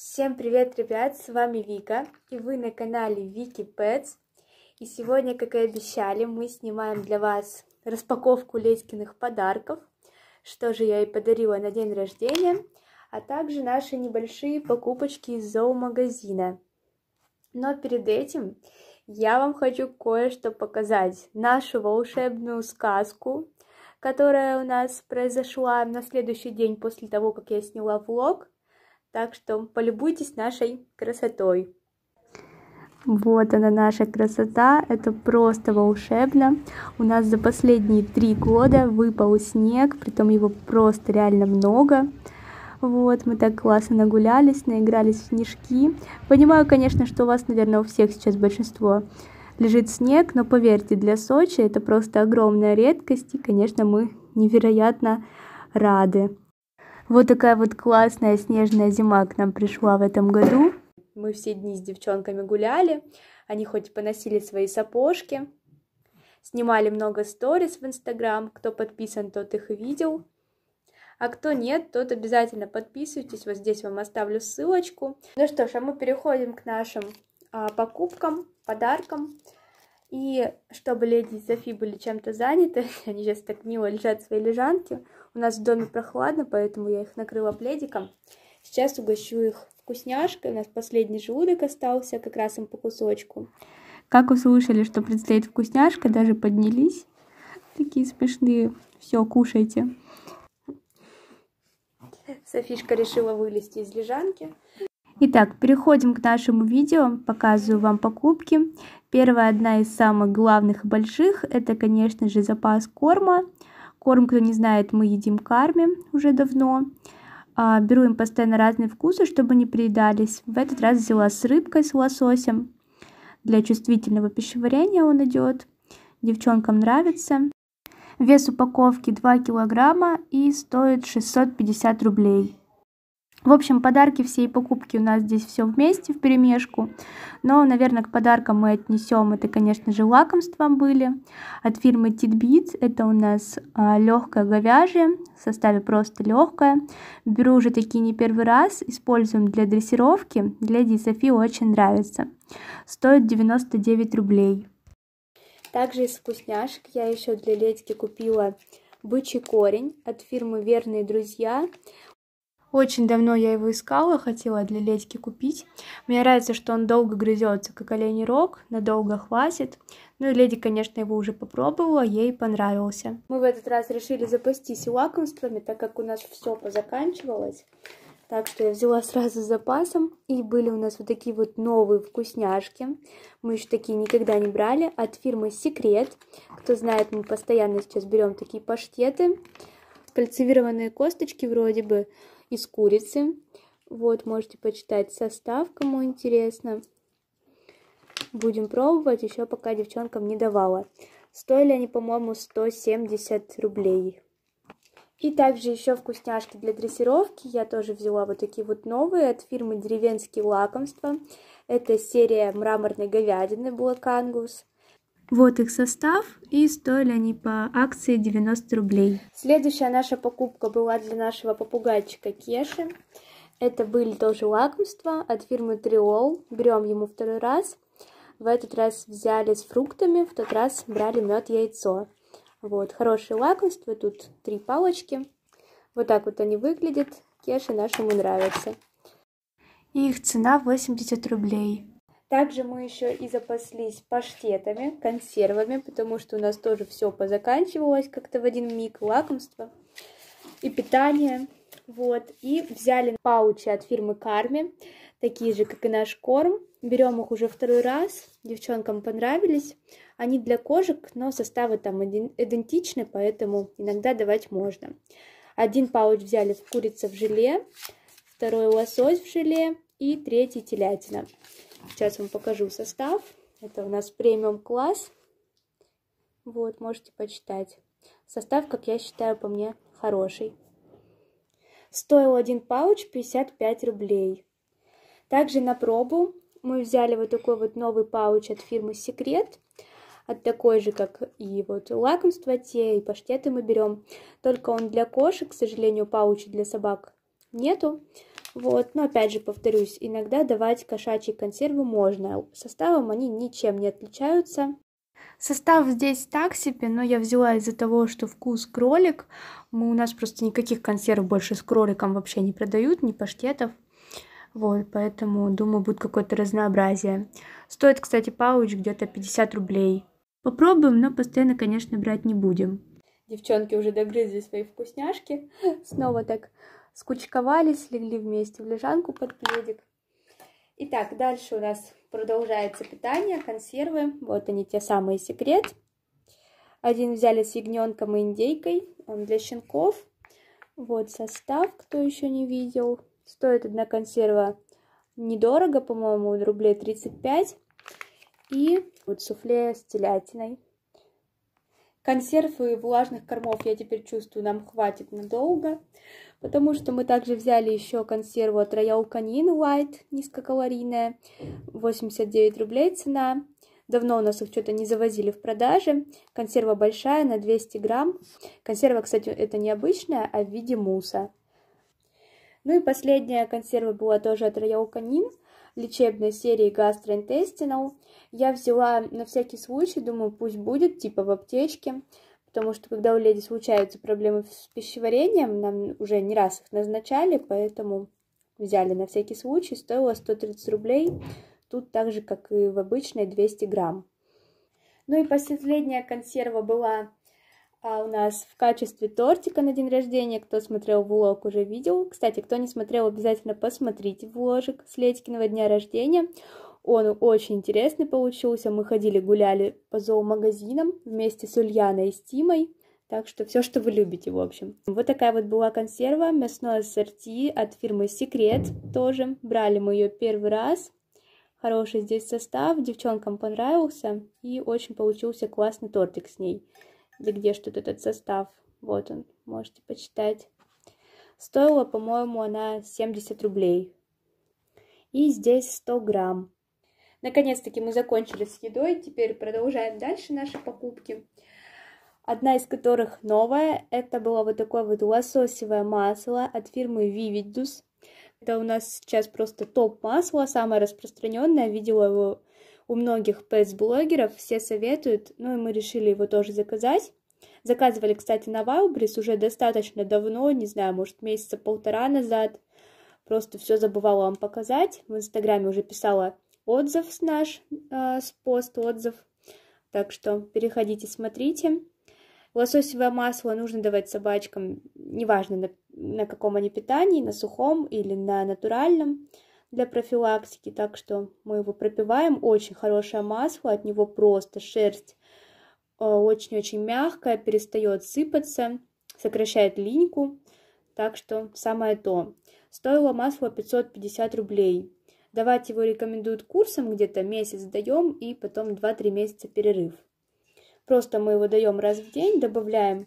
Всем привет, ребят! С вами Вика, и вы на канале Вики Pets. И сегодня, как и обещали, мы снимаем для вас распаковку Ледькиных подарков, что же я и подарила на день рождения, а также наши небольшие покупочки из зоомагазина. Но перед этим я вам хочу кое-что показать. Нашу волшебную сказку, которая у нас произошла на следующий день после того, как я сняла влог – так что полюбуйтесь нашей красотой. Вот она наша красота, это просто волшебно. У нас за последние три года выпал снег, притом его просто реально много. Вот, мы так классно нагулялись, наигрались в снежки. Понимаю, конечно, что у вас, наверное, у всех сейчас большинство лежит снег, но поверьте, для Сочи это просто огромная редкость, и, конечно, мы невероятно рады. Вот такая вот классная снежная зима к нам пришла в этом году. Мы все дни с девчонками гуляли, они хоть поносили свои сапожки, снимали много сториз в Инстаграм, кто подписан, тот их видел. А кто нет, тот обязательно подписывайтесь, вот здесь вам оставлю ссылочку. Ну что ж, а мы переходим к нашим а, покупкам, подаркам. И чтобы леди и Софи были чем-то заняты, они сейчас так мило лежат в своей лежанке, у нас в доме прохладно, поэтому я их накрыла пледиком. Сейчас угощу их вкусняшкой, у нас последний желудок остался, как раз им по кусочку. Как услышали, что предстоит вкусняшка, даже поднялись. Такие смешные. Все, кушайте. Софишка решила вылезти из лежанки. Итак, переходим к нашему видео, показываю вам покупки. Первая, одна из самых главных и больших, это, конечно же, запас корма. Корм, кто не знает, мы едим карме уже давно. А, беру им постоянно разные вкусы, чтобы не приедались. В этот раз взяла с рыбкой, с лососем. Для чувствительного пищеварения он идет. Девчонкам нравится. Вес упаковки 2 килограмма и стоит 650 рублей. В общем, подарки все и покупки у нас здесь все вместе, в перемешку. Но, наверное, к подаркам мы отнесем, это, конечно же, лакомства были от фирмы Tidbits. Это у нас а, легкое говяжье, в составе просто легкое. Беру уже такие не первый раз, используем для дрессировки. Для Ди Софи очень нравится. Стоит 99 рублей. Также из вкусняшек я еще для Ледьки купила бычий корень от фирмы «Верные друзья». Очень давно я его искала, хотела для Ледьки купить. Мне нравится, что он долго грызется, как оленей рог, надолго хватит. Ну и Леди, конечно, его уже попробовала, ей понравился. Мы в этот раз решили запастись лакомствами, так как у нас все позаканчивалось. Так что я взяла сразу с запасом. И были у нас вот такие вот новые вкусняшки. Мы еще такие никогда не брали. От фирмы Секрет. Кто знает, мы постоянно сейчас берем такие паштеты. Кальцивированные косточки вроде бы из курицы. Вот, можете почитать состав, кому интересно. Будем пробовать, еще пока девчонкам не давала. Стоили они, по-моему, 170 рублей. И также еще вкусняшки для дрессировки. Я тоже взяла вот такие вот новые от фирмы «Деревенские лакомства». Это серия мраморной говядины «Блэк Ангус». Вот их состав, и стоили они по акции 90 рублей. Следующая наша покупка была для нашего попугайчика Кеши. Это были тоже лакомства от фирмы Триол. Берем ему второй раз. В этот раз взяли с фруктами, в тот раз брали мед яйцо. Вот, хорошее лакомство, тут три палочки. Вот так вот они выглядят. Кеше нашему нравится. Их цена 80 рублей. Также мы еще и запаслись паштетами, консервами, потому что у нас тоже все позаканчивалось как-то в один миг, лакомство и питание. Вот, и взяли паучи от фирмы Карми, такие же, как и наш корм. Берем их уже второй раз, девчонкам понравились. Они для кожек, но составы там идентичны, поэтому иногда давать можно. Один пауч взяли в курица в желе, второй лосось в желе и третий телятина. Сейчас вам покажу состав. Это у нас премиум класс. Вот, можете почитать. Состав, как я считаю, по мне хороший. Стоил один пауч 55 рублей. Также на пробу мы взяли вот такой вот новый пауч от фирмы Секрет. От такой же, как и вот лакомства те, и паштеты мы берем. Только он для кошек, к сожалению, паучи для собак нету. Вот. Но опять же, повторюсь, иногда давать кошачьи консервы можно. Составом они ничем не отличаются. Состав здесь так себе, но я взяла из-за того, что вкус кролик. Мы, у нас просто никаких консерв больше с кроликом вообще не продают, ни паштетов. Вот, поэтому, думаю, будет какое-то разнообразие. Стоит, кстати, пауч где-то 50 рублей. Попробуем, но постоянно, конечно, брать не будем. Девчонки уже догрызли свои вкусняшки. Снова так скучковались, легли вместе в лежанку под пледик. Итак, дальше у нас продолжается питание, консервы. Вот они, те самые секрет. Один взяли с ягненком и индейкой, он для щенков. Вот состав, кто еще не видел. Стоит одна консерва недорого, по-моему, рублей 35. И вот суфле с телятиной. Консерв и влажных кормов я теперь чувствую, нам хватит надолго, потому что мы также взяли еще консерву от Royal Canin White, низкокалорийная, 89 рублей цена. Давно у нас их что-то не завозили в продаже. Консерва большая, на 200 грамм. Консерва, кстати, это не обычная, а в виде муса. Ну и последняя консерва была тоже от Royal Canin – лечебной серии гастроинтестинал. Я взяла на всякий случай, думаю, пусть будет, типа в аптечке, потому что когда у леди случаются проблемы с пищеварением, нам уже не раз их назначали, поэтому взяли на всякий случай. Стоило 130 рублей, тут так же, как и в обычной 200 грамм. Ну и последняя консерва была а у нас в качестве тортика на день рождения, кто смотрел влог, уже видел. Кстати, кто не смотрел, обязательно посмотрите вложек с Ледькиного дня рождения. Он очень интересный получился. Мы ходили, гуляли по зоомагазинам вместе с Ульяной и Стимой. Так что все, что вы любите, в общем. Вот такая вот была консерва, мясное ассорти от фирмы Секрет тоже. Брали мы ее первый раз. Хороший здесь состав, девчонкам понравился и очень получился классный тортик с ней да где что то этот состав. Вот он, можете почитать. Стоила, по-моему, она 70 рублей. И здесь 100 грамм. Наконец-таки мы закончили с едой, теперь продолжаем дальше наши покупки. Одна из которых новая, это было вот такое вот лососевое масло от фирмы Vividus. Это у нас сейчас просто топ масло, самое распространенное. Видела его у многих пэтс-блогеров, все советуют, ну и мы решили его тоже заказать. Заказывали, кстати, на Вайлбрис уже достаточно давно, не знаю, может, месяца полтора назад. Просто все забывала вам показать. В Инстаграме уже писала отзыв с наш, э, с пост отзыв. Так что переходите, смотрите. Лососевое масло нужно давать собачкам, неважно на, на каком они питании, на сухом или на натуральном для профилактики, так что мы его пропиваем. Очень хорошее масло, от него просто шерсть э, очень-очень мягкая, перестает сыпаться, сокращает линьку, так что самое то. Стоило масло 550 рублей. Давать его рекомендуют курсом, где-то месяц даем и потом 2-3 месяца перерыв. Просто мы его даем раз в день, добавляем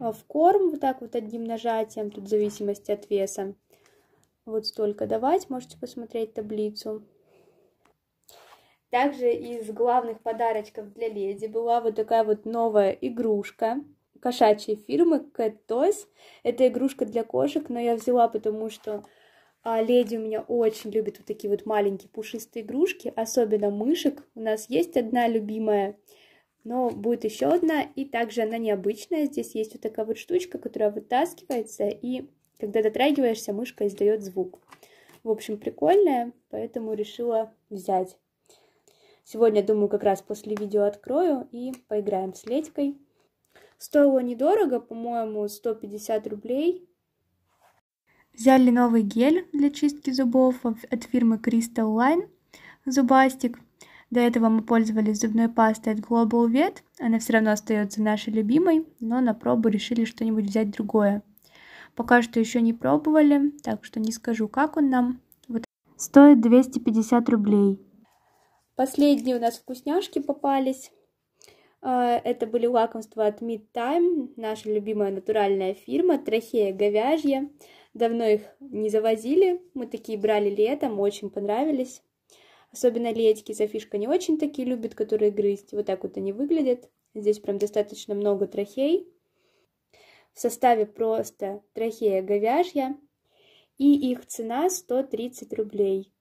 э, в корм вот так вот одним нажатием, тут в зависимости от веса вот столько давать. Можете посмотреть таблицу. Также из главных подарочков для леди была вот такая вот новая игрушка кошачьей фирмы Cat Toys. Это игрушка для кошек, но я взяла, потому что а, леди у меня очень любит вот такие вот маленькие пушистые игрушки, особенно мышек. У нас есть одна любимая, но будет еще одна, и также она необычная. Здесь есть вот такая вот штучка, которая вытаскивается и когда дотрагиваешься, мышка издает звук. В общем, прикольная, поэтому решила взять. Сегодня, думаю, как раз после видео открою и поиграем с Ледькой. Стоило недорого, по-моему, 150 рублей. Взяли новый гель для чистки зубов от фирмы Crystal Line, зубастик. До этого мы пользовались зубной пастой от Global Vet, она все равно остается нашей любимой, но на пробу решили что-нибудь взять другое. Пока что еще не пробовали, так что не скажу, как он нам. Вот. Стоит 250 рублей. Последние у нас вкусняшки попались. А, это были лакомства от Mid Time, наша любимая натуральная фирма, трахея говяжья. Давно их не завозили, мы такие брали летом, очень понравились. Особенно ледики Софишка не очень такие любит, которые грызть. Вот так вот они выглядят. Здесь прям достаточно много трахей в составе просто трахея говяжья, и их цена 130 рублей.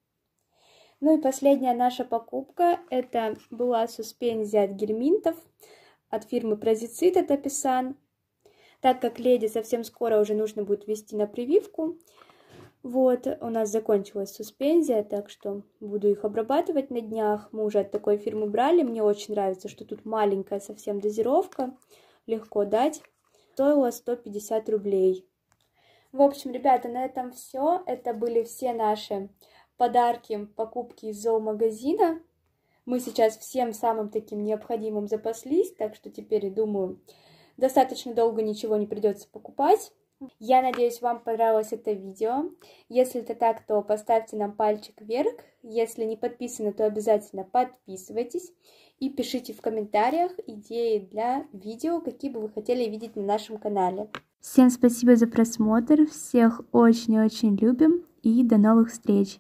Ну и последняя наша покупка, это была суспензия от гельминтов от фирмы Прозицит, это Писан. Так как леди совсем скоро уже нужно будет вести на прививку, вот, у нас закончилась суспензия, так что буду их обрабатывать на днях. Мы уже от такой фирмы брали, мне очень нравится, что тут маленькая совсем дозировка, легко дать стоила 150 рублей. В общем, ребята, на этом все. Это были все наши подарки, покупки из зоомагазина. Мы сейчас всем самым таким необходимым запаслись, так что теперь, думаю, достаточно долго ничего не придется покупать. Я надеюсь, вам понравилось это видео. Если это так, то поставьте нам пальчик вверх. Если не подписаны, то обязательно подписывайтесь. И пишите в комментариях идеи для видео, какие бы вы хотели видеть на нашем канале. Всем спасибо за просмотр. Всех очень-очень любим. И до новых встреч!